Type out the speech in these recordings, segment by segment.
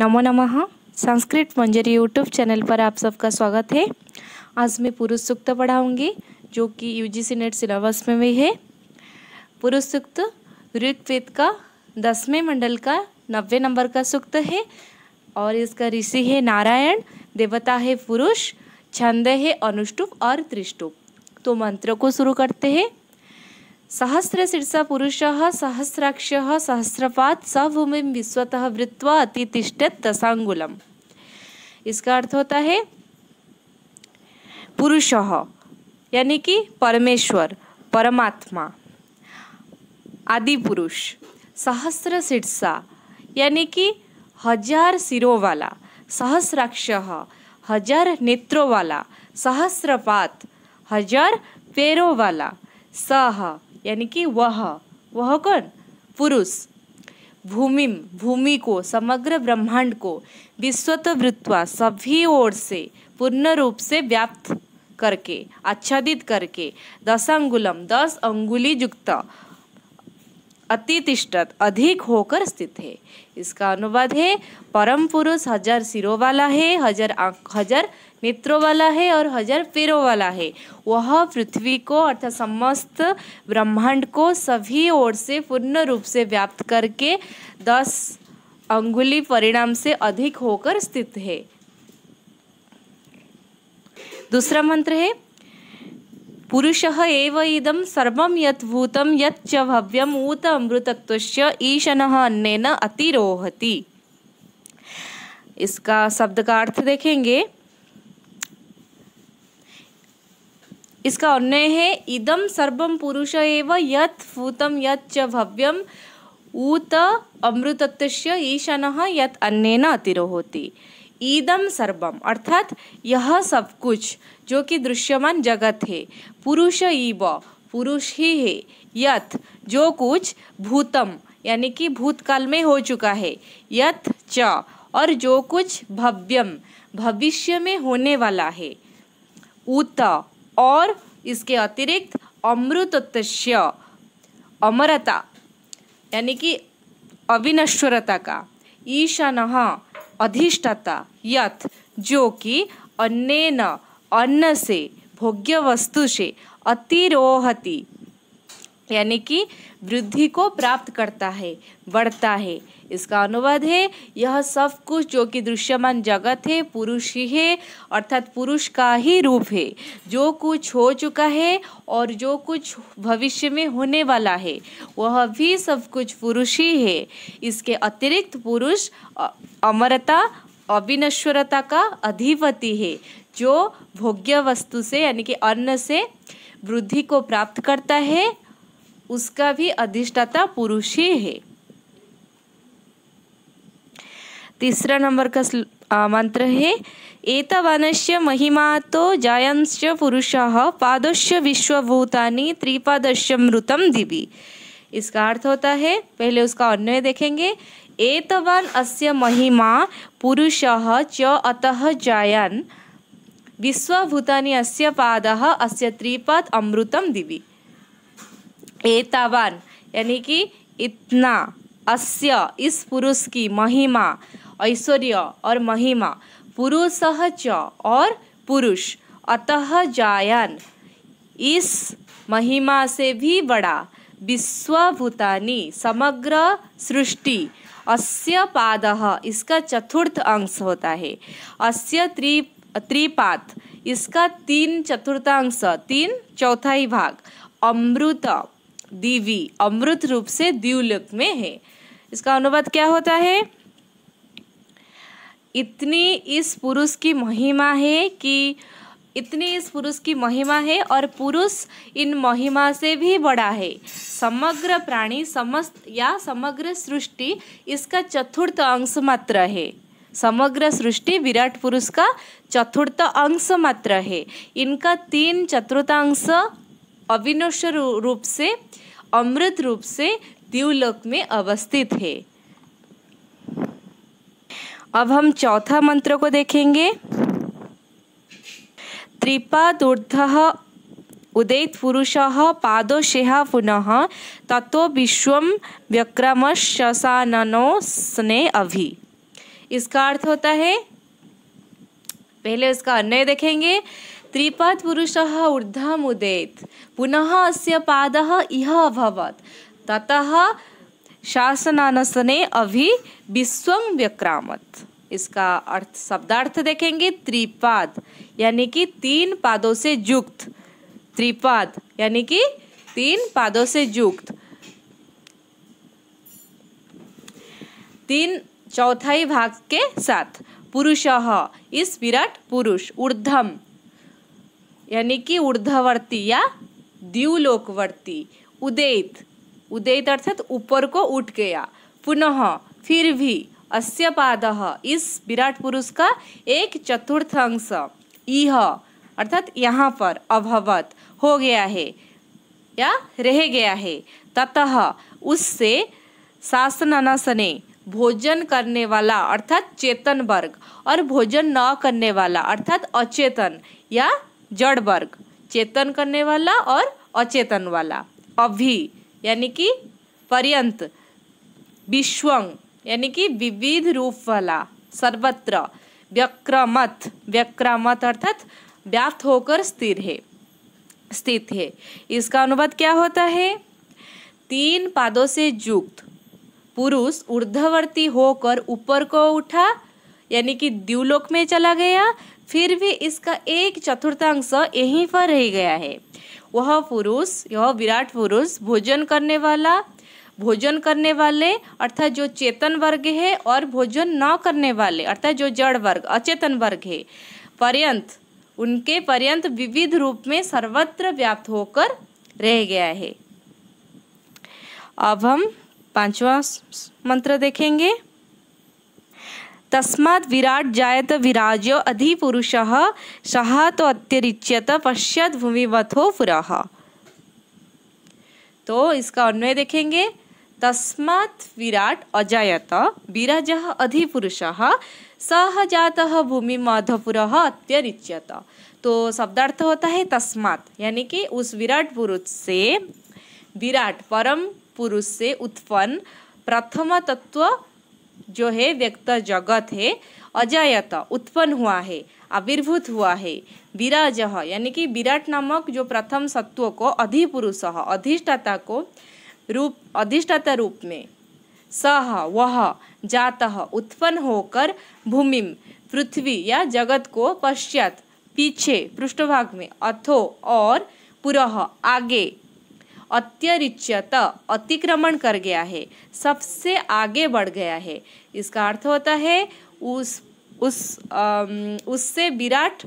नमो नमः संस्कृत मंजरी YouTube channel पर आप सबका स्वागत है आज मैं पुरुष सूक्त पढ़ाऊंगी जो कि यूजीसी नेट सिलेबस में भी है पुरुष सूक्त ऋग्वेद का दसवें मंडल का नब्बे नंबर का सूक्त है और इसका ऋषि है नारायण देवता है पुरुष छंद है अनुष्टुप और त्रिष्टुप तो मंत्र को शुरू करते हैं शीर्षा पुरुष सहस्राक्ष सहस्रपात सभूमि विश्वतः वृत्वा अतिष्ठत दशांगुलम इसका अर्थ होता है पुरुष यानी कि परमेश्वर परमात्मा आदि पुरुष सहस्र शीर्षा यानी कि हजार सिरों वाला सहस्राक्ष हजार नेत्रों वाला सहस्रपात हजार पैरों वाला सह यानी कि वह वह कौन पुरुष भूमि भूमि को समग्र ब्रह्मांड को विश्वत वृत्वा सभी ओर से पूर्ण रूप से व्याप्त करके आच्छादित करके दशांगुलम दस अंगुली युक्त अतितिष्ठत अधिक होकर स्थित है इसका अनुवाद है परम पुरुष हजार सिरों वाला है हजार आँख हजार नेत्रों वाला है और हजार पैरों वाला है वह पृथ्वी को अर्थात समस्त ब्रह्मांड को सभी ओर से पूर्ण रूप से व्याप्त करके दस अंगुली परिणाम से अधिक होकर स्थित है दूसरा मंत्र है पुरुष एव इदम सर्व यूतम यच्च भव्यम ऊत अमृतत्वस्य ईशन अन्न अतिरोहति इसका शब्द का अर्थ देखेंगे इसका अन्वय है इदम सर्वम पुरुष एव यत फूतम यत च भव्यम ऊत अमृतत्व ईशान अन्य न अतिरोहती ईदम सर्वम अर्थात यह सब कुछ जो कि दृश्यमान जगत है पुरुष ईव पुरुष ही है यत जो कुछ भूतम यानी कि भूतकाल में हो चुका है यत च और जो कुछ भव्यम भविष्य में होने वाला है उत और इसके अतिरिक्त अमृतत्स्य अमरता यानी कि अविनश्वरता का ईशान अधिष्ठता यथ जो कि अन्य अन्न से भोग्य वस्तु से अतिरोहति यानी कि वृद्धि को प्राप्त करता है बढ़ता है इसका अनुवाद है यह सब कुछ जो कि दृश्यमान जगत है पुरुष ही है अर्थात पुरुष का ही रूप है जो कुछ हो चुका है और जो कुछ भविष्य में होने वाला है वह भी सब कुछ पुरुष ही है इसके अतिरिक्त पुरुष अमरता अविनश्वरता का अधिपति है जो भोग्य वस्तु से यानी कि अन्न से वृद्धि को प्राप्त करता है उसका भी अधिष्ठाता पुरुष ही है तीसरा नंबर का मंत्र है महिमा तो जायंश्च पुरुष पादस्य विश्वभूतानि त्रिपादस्य मृतम दिवि इसका अर्थ होता है पहले उसका अन्वय देखेंगे एतवन अस्य महिमा पुरुष च अतः जायन् विश्वभूतानि अस्य पाद अस्य त्रिपद अमृतम दिवि एतावान यानी कि इतना अस्य इस पुरुष की महिमा ऐश्वर्य और महिमा पुरुष च और पुरुष अतः जायन इस महिमा से भी बड़ा विश्वभूतानी समग्र सृष्टि अस्य पाद इसका चतुर्थ अंश होता है अस्य त्रि त्रिपात इसका तीन चतुर्थांश तीन चौथाई भाग अमृत दीवी अमृत रूप से द्यूलोक में है इसका अनुवाद क्या होता है इतनी इस पुरुष की महिमा है कि इतनी इस पुरुष की महिमा है और पुरुष इन महिमा से भी बड़ा है समग्र प्राणी समस्त या समग्र सृष्टि इसका चतुर्थ अंश मात्र है समग्र सृष्टि विराट पुरुष का चतुर्थ अंश मात्र है इनका तीन चतुर्थांश अविनश्य रूप से अमृत रूप से दिवलोक में अवस्थित है अब हम चौथा मंत्र को देखेंगे त्रिपादूर्ध उदैत पुरुष पादोशेह पुनः तत्व विश्व व्यक्रम शसाननो स्ने अभि इसका अर्थ होता है पहले इसका अन्य देखेंगे त्रिपात् पुरुषः ऊर्ध्वम् उदेत् पुनः अस्य पादः इह अभवत् ततः शासनानसने अभि विश्वं व्यक्रामत इसका अर्थ शब्दार्थ देखेंगे त्रिपाद यानी कि तीन पादों से युक्त त्रिपाद यानी कि तीन पादों से युक्त तीन चौथाई भाग के साथ पुरुष इस विराट पुरुष ऊर्धम यानी कि ऊर्धवर्ती या द्यूलोकवर्ती उदेत उदैत अर्थात ऊपर को उठ गया पुनः फिर भी अस्य पाद इस विराट पुरुष का एक चतुर्थ अंश इह अर्थात यहाँ पर अभवत हो गया है या रह गया है ततः उससे शासन भोजन करने वाला अर्थात चेतन वर्ग और भोजन न करने वाला अर्थात अचेतन या जड़ वर्ग चेतन करने वाला और अचेतन वाला अभि यानी कि पर्यंत विश्वं यानी कि विविध रूप वाला सर्वत्र व्यक्रमत व्यक्रमत अर्थात व्याप्त होकर स्थिर है स्थित है इसका अनुवाद क्या होता है तीन पादों से युक्त पुरुष ऊर्धवर्ती होकर ऊपर को उठा यानी कि द्यूलोक में चला गया फिर भी इसका एक चतुर्थांश यहीं पर रह गया है वह पुरुष यह विराट पुरुष भोजन करने वाला भोजन करने वाले अर्थात जो चेतन वर्ग है और भोजन न करने वाले अर्थात जो जड़ वर्ग अचेतन वर्ग है पर्यंत उनके पर्यंत विविध रूप में सर्वत्र व्याप्त होकर रह गया है अब हम पांचवा मंत्र देखेंगे तस्मा विराट जायत विराजो अधिपुरुष सः तो अत्यरिच्यत पश्चात भूमिवथो पुरा तो इसका अन्वय देखेंगे तस्मात् विराट अजायत विराज अधिपुरुष सह जाता भूमि माधपुर अत्यरिच्यत तो शब्दार्थ होता है तस्मात् यानी कि उस विराट पुरुष से विराट परम पुरुष से उत्पन्न प्रथम तत्व जो है व्यक्त जगत है अजायत उत्पन्न हुआ है आविर्भूत हुआ है विराज यानी कि विराट नामक जो प्रथम सत्व को अधिपुरुष अधिष्ठाता को रूप अधिष्ठाता रूप में सह वह जात उत्पन्न होकर भूमि पृथ्वी या जगत को पश्चात पीछे पृष्ठभाग में अथो और पुरह आगे अत्यरिच्यत अतिक्रमण कर गया है सबसे आगे बढ़ गया है इसका अर्थ होता है उस उस आ, उससे विराट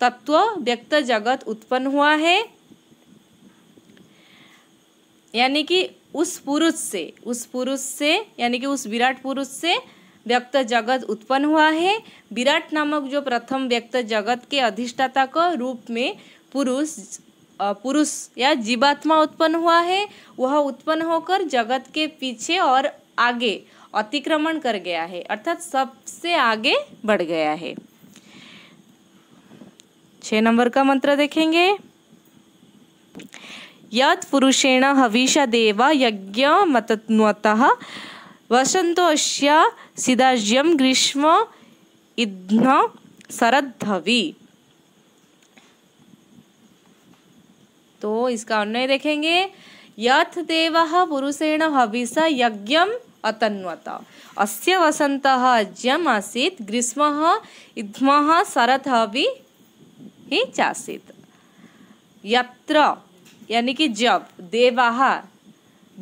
तत्व व्यक्त जगत उत्पन्न हुआ है यानी कि उस पुरुष से उस पुरुष से यानी कि उस विराट पुरुष से व्यक्त जगत उत्पन्न हुआ है विराट नामक जो प्रथम व्यक्त जगत के अधिष्ठाता का रूप में पुरुष पुरुष या जीवात्मा उत्पन्न हुआ है वह उत्पन्न होकर जगत के पीछे और आगे अतिक्रमण कर गया है अर्थात सबसे आगे बढ़ गया है छ नंबर का मंत्र देखेंगे यद पुरुषेण हविषा देवा यज्ञ मतन्वत वसंतोष्या सिदाज्यम ग्रीष्म इध्न शरद्धवी तो इसका अन्वय देखेंगे यथ देव पुरुषेण हविष यज्ञ अतन्वत अस्य वसंत अज्यम आसी ग्रीष्म इध्म शरत भी ही चासीत यत्र यानी कि जब देवा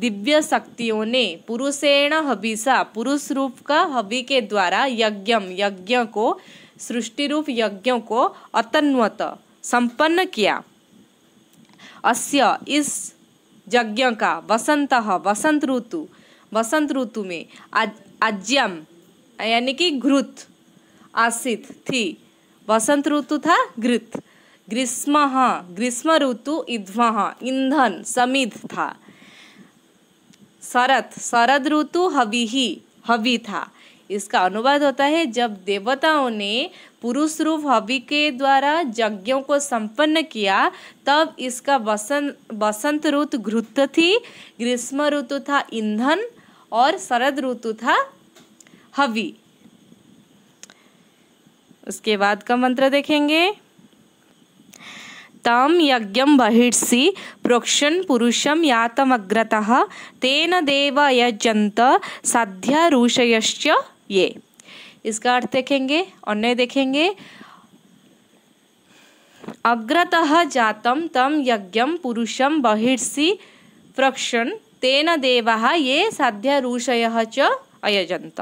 दिव्य शक्तियों ने पुरुषेण हबीसा पुरुष रूप का हवि के द्वारा यज्ञम यज्ञ को सृष्टि रूप यज्ञों को अतन्वत संपन्न किया अस्य इस यज्ञ का वसंत वसंत ऋतु वसंत ऋतु में आज्यम यानी कि घृत आसित थी वसंत ऋतु था घृत ग्रीष्म ग्रीष्म ऋतु इध्व ईंधन समिध था शरत शरद ऋतु हवि ही हवि था इसका अनुवाद होता है जब देवताओं ने पुरुष रूप हवि के द्वारा यज्ञों को संपन्न किया तब इसका बसंत बसंत ऋतु घृत थी ग्रीष्म ऋतु था ईंधन और शरद ऋतु था हवि उसके बाद का मंत्र देखेंगे तम यज्ञ बहिर्षि प्रोक्षण पुरुषम यातमग्रता तेन देव यजंत साध्य ऋषयश्च ये इसका अर्थ देखेंगे और नहीं देखेंगे अग्रतः जातम तम यज्ञम पुरुषम बहिर्षि प्रक्षण तेन देवा ये साध्य ऋषय च अयजंत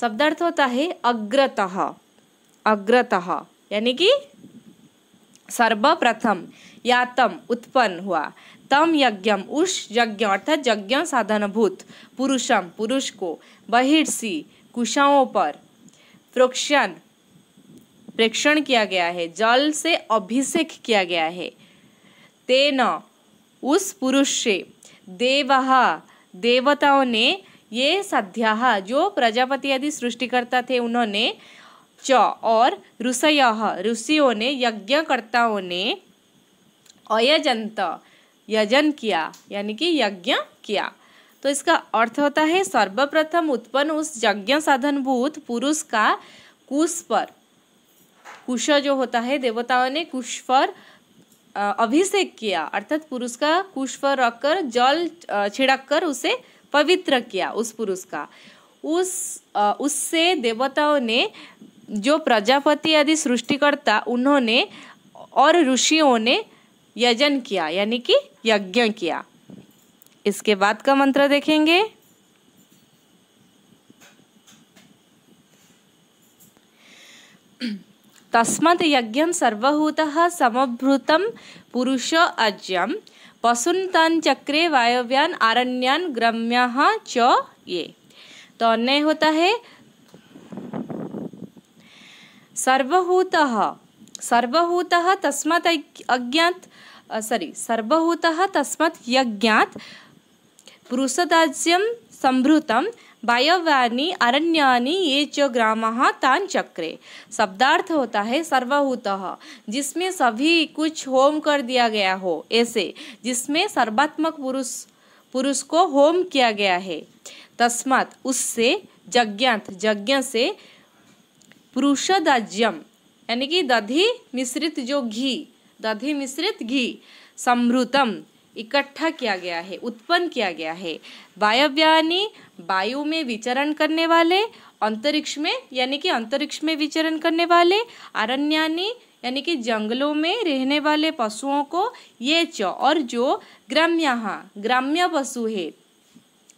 शब्दार्थ होता है अग्रतः अग्रतः यानी कि सर्वप्रथम यातम उत्पन्न हुआ तम यज्ञम उष यज्ञ अर्थात यज्ञ साधनभूत पुरुषम पुरुष को बहिर्षि कुशाओं पर प्रोक्षण प्रेक्षण किया गया है जल से अभिषेक किया गया है तेन उस पुरुष से देवहा देवताओं ने ये साध्या जो प्रजापति आदि सृष्टिकर्ता थे उन्होंने च और ऋषय ऋषियों ने यज्ञकर्ताओं ने अयजंत यजन किया यानी कि यज्ञ किया तो इसका अर्थ होता है सर्वप्रथम उत्पन्न उस यज्ञ भूत पुरुष का कुश पर कुश जो होता है देवताओं ने कुश पर अभिषेक किया अर्थात पुरुष का कुश पर रखकर जल छिड़क कर उसे पवित्र किया उस पुरुष का उस उससे देवताओं ने जो प्रजापति आदि सृष्टिकर्ता उन्होंने और ऋषियों ने यजन किया यानी कि यज्ञ किया इसके बाद का मंत्र देखेंगे तस्मत यज्ञ सर्वभूत समभृत पुरुष अज्यं वसुंतन चक्रे वायव्यान आरण्यान ग्रम्य च ये तो अन्य होता है सर्वभूत सर्वभूत तस्मत अज्ञात सॉरी सर्वभूत तस्मत यज्ञात वृषदाज्यं संभृतम बायव्यानि अरण्यानि ये जो ग्राम तान चक्रे शब्दार्थ होता है सर्वभूत जिसमें सभी कुछ होम कर दिया गया हो ऐसे जिसमें सर्वात्मक पुरुष पुरुष को होम किया गया है तस्मात उससे यज्ञात यज्ञ से पुरुषदाज्यम यानी कि दधि मिश्रित जो घी दधि मिश्रित घी समृतम इकट्ठा किया गया है उत्पन्न किया गया है वायव्य यानी वायु में विचरण करने वाले अंतरिक्ष में यानी कि अंतरिक्ष में विचरण करने वाले अरण्यानी यानी कि जंगलों में रहने वाले पशुओं को ये च और जो ग्राम्या हाँ, ग्राम्य पशु है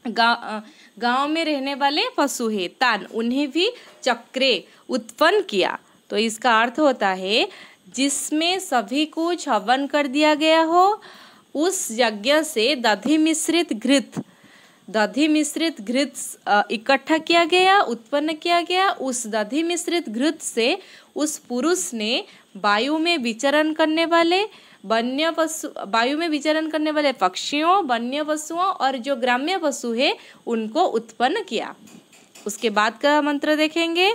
गाँव गाँव में रहने वाले पशु है तान उन्हें भी चक्रे उत्पन्न किया तो इसका अर्थ होता है जिसमें सभी को छवन कर दिया गया हो उस यज्ञ से दधि मिश्रित घृत दधि मिश्रित घृत इकट्ठा किया गया उत्पन्न किया गया उस दधि मिश्रित घृत से उस पुरुष ने वायु में विचरण करने वाले वन्य पशु वायु में विचरण करने वाले पक्षियों वन्य पशुओं और जो ग्राम्य पशु है उनको उत्पन्न किया उसके बाद का मंत्र देखेंगे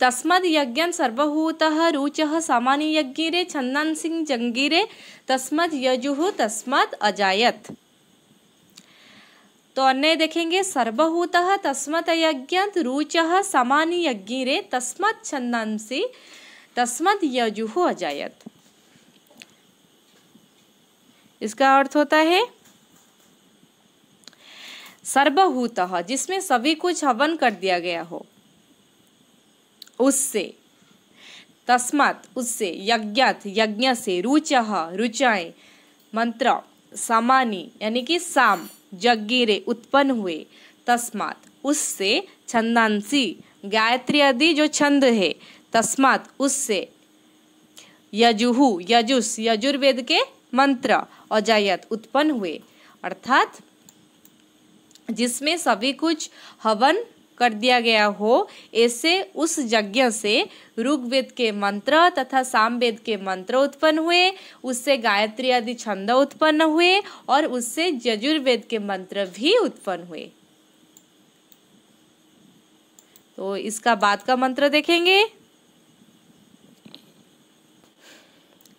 तस्मद् यज्ञं सर्वभूतः रुचः सामान्यज्ञिरे छन्नन् सिंह जंगीरे तस्मद यजुह तस्मद अजायत तो अन्य देखेंगे सर्वभूत तस्मत यज्ञ रुच सामान्य यज्ञिरे तस्मत् छन्दांसी तस्मत अजायत इसका अर्थ होता है सर्वभूत जिसमें सभी कुछ हवन कर दिया गया हो उससे तस्मात उससे यज्ञात यज्ञ से रुच रुचाए मंत्र सामानी यानी कि साम जग्गीरे उत्पन्न हुए तस्मात उससे छंदांसी गायत्री आदि जो छंद है तस्मात उससे यजुहु यजुस यजुर्वेद के मंत्र अजायत उत्पन्न हुए अर्थात जिसमें सभी कुछ हवन कर दिया गया हो ऐसे उस यज्ञ से ऋग्वेद के मंत्र तथा सामवेद के मंत्र उत्पन्न हुए उससे गायत्री आदि छंद उत्पन्न हुए और उससे यजुर्वेद के मंत्र भी उत्पन्न हुए तो इसका बाद का मंत्र देखेंगे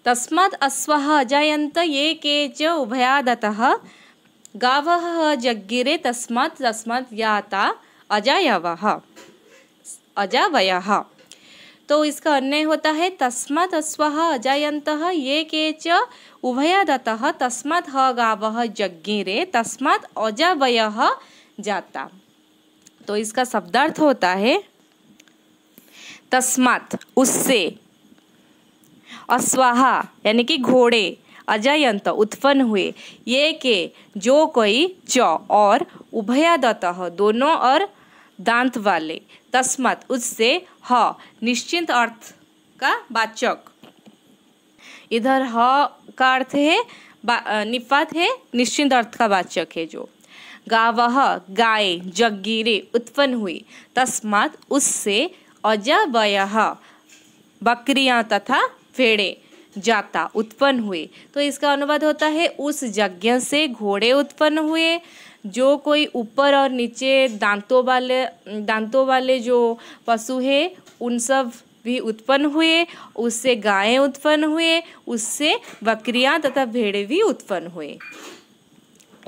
तस्मा अश्व अजयंत ये के च उभयादत गाव जग्गिरे तस्मात् तस्मात् याता अजावय अजावयः तो इसका अन्य होता है तस्मात अश्व अजायंत ये के च उभयादत तस्मात ह गाव जज्ञिरे तस्मात अजावय जाता तो इसका शब्दार्थ होता है तस्मात उससे अस्वाहा यानी कि घोड़े अजयंत उत्पन्न हुए ये के जो कोई च और उभयादत दोनों और दांत वाले तस्मत उससे ह हाँ, निश्चिंत अर्थ का वाचक इधर ह हाँ का अर्थ है निपात है निश्चिंत अर्थ का वाचक है जो गावह गाय जगीरे उत्पन्न हुई तस्मात उससे अजबय बकरियां तथा फेड़े जाता उत्पन्न हुए तो इसका अनुवाद होता है उस यज्ञ से घोड़े उत्पन्न हुए जो कोई ऊपर और नीचे दांतों वाले दांतों वाले जो पशु है उन सब भी उत्पन्न हुए उससे गायें उत्पन्न हुए उससे बकरियां तथा भेड़े भी उत्पन्न हुए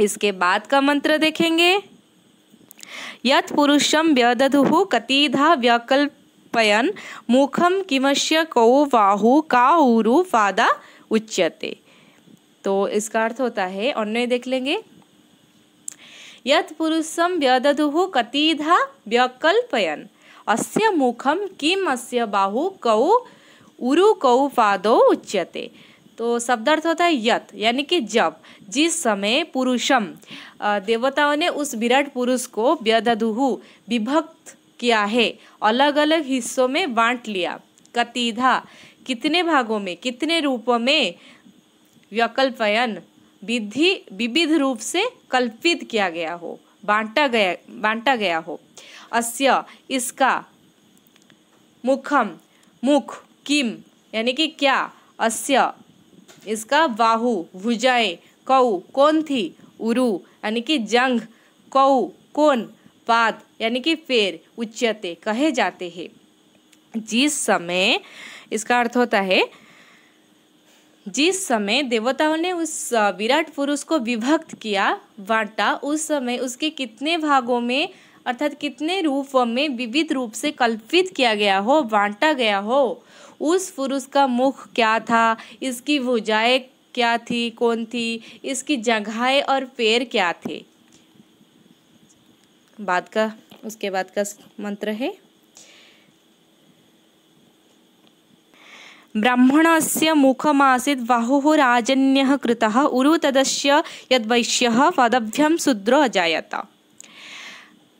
इसके बाद का मंत्र देखेंगे यत पुरुषम व्यदधु कतिधा व्यकल्पयन मुखम किमश्य कौ बाहु का उरु पादा उच्यते तो इसका अर्थ होता है और देख लेंगे यत् पुरुषम व्यदधुः कतिधा व्यकल्पयन अस्य मुखम किम अस्य बाहु कौ उरु कौ पादो उच्यते तो शब्दार्थ होता है यत यानी कि जब जिस समय पुरुषम देवताओं ने उस विराट पुरुष को व्यदधु विभक्त किया है अलग अलग हिस्सों में बांट लिया कतिधा कितने भागों में कितने रूपों में व्यकल्पयन विधि विविध रूप से कल्पित किया गया हो बांटा गया बांटा गया हो अस्य इसका मुखम मुख किम यानी कि क्या अस्य इसका बाहु भुजाए कौ कौन थी उरु यानी कि जंग कौ कौन पाद यानी कि फेर उच्चते कहे जाते हैं जिस समय इसका अर्थ होता है जिस समय देवताओं ने उस विराट पुरुष को विभक्त किया वार्ता उस समय उसके कितने भागों में अर्थात कितने रूपों में विविध रूप से कल्पित किया गया हो बांटा गया हो उस पुरुष का मुख क्या था इसकी भुजाएं क्या थी कौन थी इसकी जगहें और पैर क्या थे बाद का उसके बाद का मंत्र है ब्राह्मण से मुखमासी राजन्यः कृतः उरु तदस्य यद्वैश्यः पदभ्यं शूद्र अजात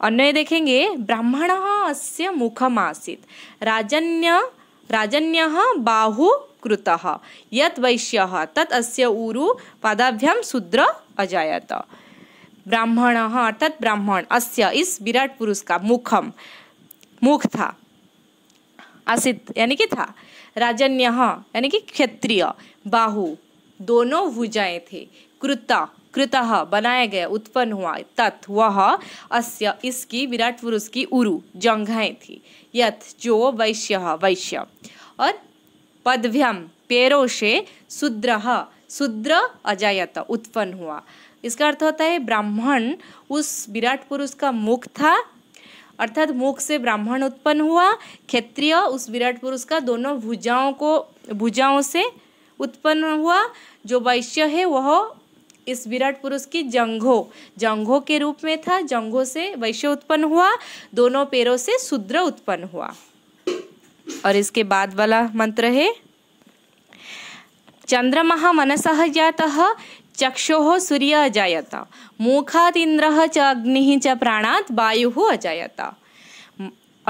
अन्वय देखेंगे ब्राह्मण अस्य मुखमासीत् राजन्य राजन्यः बाहु कृत यत् वैश्यः तत् उरु शूद्र अजात ब्राह्मण अर्थात ब्राह्मण अस्य इस विराट पुरुष का मुखम मुख था असित यानी कि था राजन्य यानी कि क्षत्रिय बाहु दोनों भुजाएं थे कृता कृत बनाया गया उत्पन्न हुआ तत् वह अस्य इसकी विराट पुरुष की उरु जंघाएं थी यथ जो वैश्य वैश्य और पदभ्यम पैरों से शूद्र शूद्र अजायत उत्पन्न हुआ इसका अर्थ होता है ब्राह्मण उस विराट पुरुष का मुख था अर्थात मुख से ब्राह्मण उत्पन्न हुआ क्षत्रिय उस विराट पुरुष का दोनों भुजाओं को भुजाओं से उत्पन्न हुआ जो वैश्य है वह इस विराट पुरुष की जंघो जंघो के रूप में था जंघो से वैश्य उत्पन्न हुआ दोनों पैरों से शूद्र उत्पन्न हुआ और इसके बाद वाला मंत्र है चंद्रमा मनस जाता चक्षु सूर्य अजायत मुखात इंद्र च अग्नि च प्राणात वायु अजायत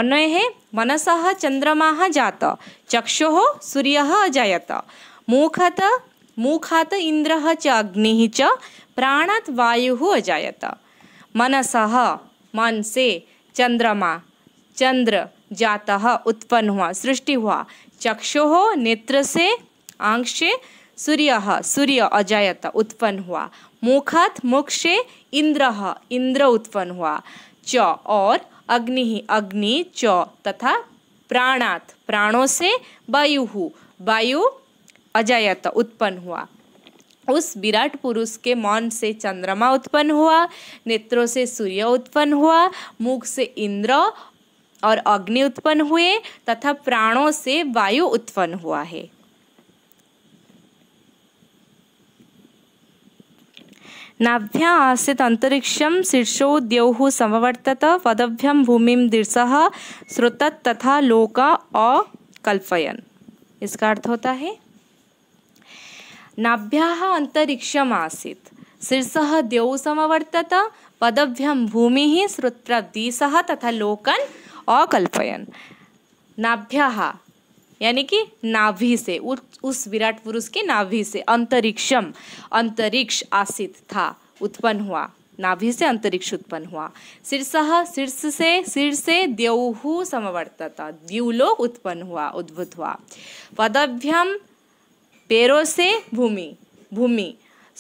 अन्वय है मनस चंद्रमा जात चक्षु सूर्य अजायत मुखत मुखात इंद्र च अग्नि च प्राणात वायु अजायत मनस मन से चंद्रमा चंद्र जाता उत्पन्न हुआ सृष्टि हुआ चक्षु नेत्र से आंख से सूर्य सूर्य अजायत उत्पन्न हुआ मुखात मुख से इंद्र इंद्र उत्पन्न हुआ च और अग्नि ही अग्नि च तथा प्राणात प्राणों से वायु वायु अजायत उत्पन्न हुआ उस विराट पुरुष के मौन से चंद्रमा उत्पन्न हुआ नेत्रों से सूर्य उत्पन्न हुआ मुख से इंद्र और अग्नि उत्पन्न हुए तथा प्राणों से वायु उत्पन्न हुआ है नाभ्या आसीत् अन्तरिक्षं शीर्षोद्यौः समवर्तत पदभ्यम भूमि दिर्सः श्रुतत् तथा लोक अकल्पयन इसका अर्थ होता है नाभ्या अंतरिक्षम आसीत शीर्ष द्यौ समवर्तत पदभ्यम भूमि श्रुत्र दिश तथा लोकन अकल्पयन नाभ्या यानी कि नाभि से उस विराट पुरुष के नाभि से अंतरिक्षम अंतरिक्ष आसित था उत्पन्न हुआ नाभि से अंतरिक्ष उत्पन्न हुआ शीर्ष शीर्ष से शीर्ष से द्यौहु समवर्तत द्यूलोक उत्पन्न हुआ उद्भुत हुआ पदभ्यम पेरो से भूमि भूमि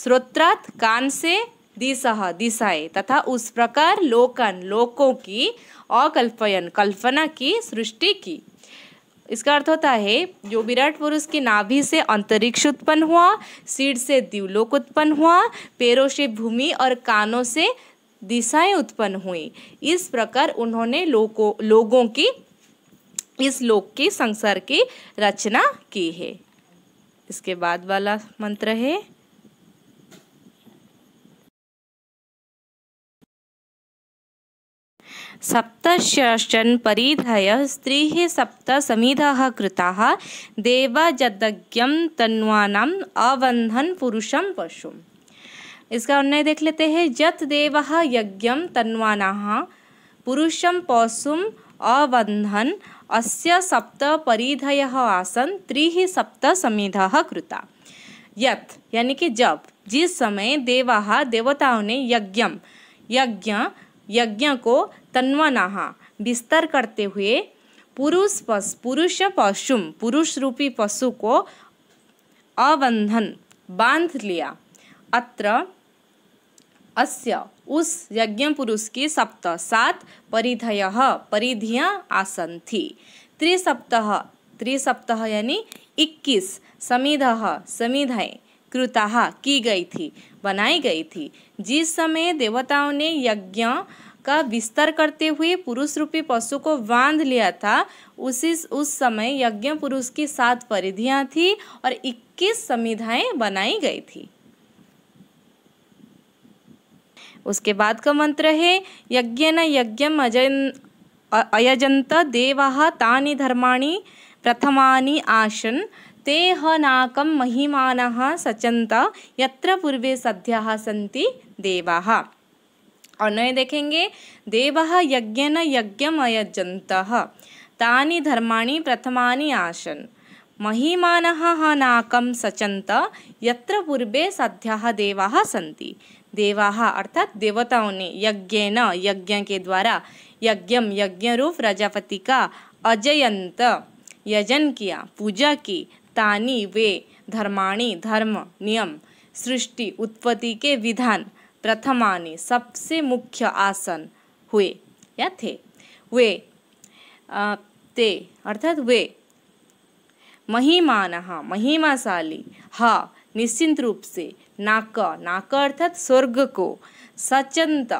स्रोत्रात कान से दिशा दिशाए तथा उस प्रकार लोकन लोकों की अकल्पयन कल्पना की सृष्टि की इसका अर्थ होता है जो विराट पुरुष की नाभि से अंतरिक्ष उत्पन्न हुआ सिर से द्यूलोक उत्पन्न हुआ पैरों से भूमि और कानों से दिशाएं उत्पन्न हुई इस प्रकार उन्होंने लोगों लोगों की इस लोक के संसार की रचना की है इसके बाद वाला मंत्र है सप्तशरश्चन् परीधय स्त्री सप्त समीध कृताः देवजदज्ञं तन्वानाम् अबन्धन् पशु इसका अन्य देख लेते हैं जत देव यज्ञ तन्वा पुरुषम पशुम अबंधन अस्य सप्त परिधय आसन त्रि सप्त समिध कृता यत यानी कि जब जिस समय देवा देवताओं ने यज्ञ यज्ञ यज्ञ को तन्वनाहा विस्तार करते हुए पुरुष पशु पुरुष पशुम पुरुष रूपी पशु को अबंधन बांध लिया अत्र अस्य उस यज्ञ पुरुष की सप्त सात परिधय परिधिया आसन थी त्रिसप्तः त्रिसप्तः यानी इक्कीस समिध समिधाएँ कृता की गई थी बनाई गई थी जिस समय देवताओं ने यज्ञ का विस्तार करते हुए पुरुष रूपी पशु को बांध लिया था उसी उस समय यज्ञ पुरुष की सात परिधियां थी और 21 संविधाएं बनाई गई थी उसके बाद का मंत्र है यज्ञ न यज्ञ अयजंत देवा तानी धर्माणी प्रथमानी आसन ते नाकं महिमानः सचन्त यत्र पूर्वे सद्यः सन्ति देवाः और देखेंगे देवः यज्ञन यज्ञम अयजन्तः तानि धर्माणि प्रथमानि आसन् महिमानः नाकं सचन्त यत्र पूर्वे सद्यः देवाः सन्ति देवाः अर्थात देवताओं ने यज्ञ यज्ञ के द्वारा यज्ञम यज्ञ रूप प्रजापति का अजयंत यजन किया पूजा की तानी वे धर्माणी धर्म नियम सृष्टि उत्पत्ति के विधान प्रथमानी सबसे मुख्य आसन हुए या थे वे आ, ते अर्थात वे महिमान महिमाशाली ह निश्चिंत रूप से नाक नाक अर्थात स्वर्ग को सचंत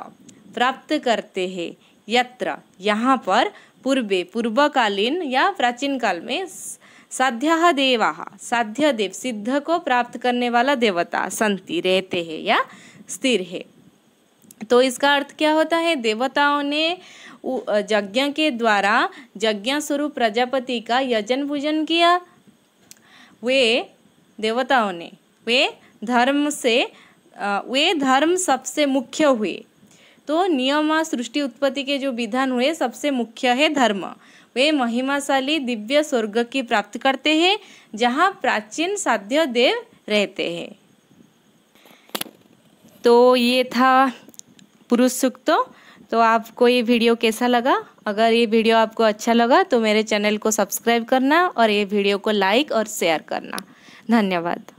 प्राप्त करते हैं यत्र यहाँ पर पूर्वे पूर्वकालीन या प्राचीन काल में साध्या देवा साध्य देव सिद्ध को प्राप्त करने वाला देवता संति रहते हैं या स्थिर है तो इसका अर्थ क्या होता है देवताओं ने यज्ञ के द्वारा यज्ञ स्वरूप प्रजापति का यजन पूजन किया वे देवताओं ने वे धर्म से वे धर्म सबसे मुख्य हुए तो नियम सृष्टि उत्पत्ति के जो विधान हुए सबसे मुख्य है धर्म वे महिमाशाली दिव्य स्वर्ग की प्राप्ति करते हैं जहाँ प्राचीन साध्य देव रहते हैं तो ये था पुरुष सुक्त तो आपको ये वीडियो कैसा लगा अगर ये वीडियो आपको अच्छा लगा तो मेरे चैनल को सब्सक्राइब करना और ये वीडियो को लाइक और शेयर करना धन्यवाद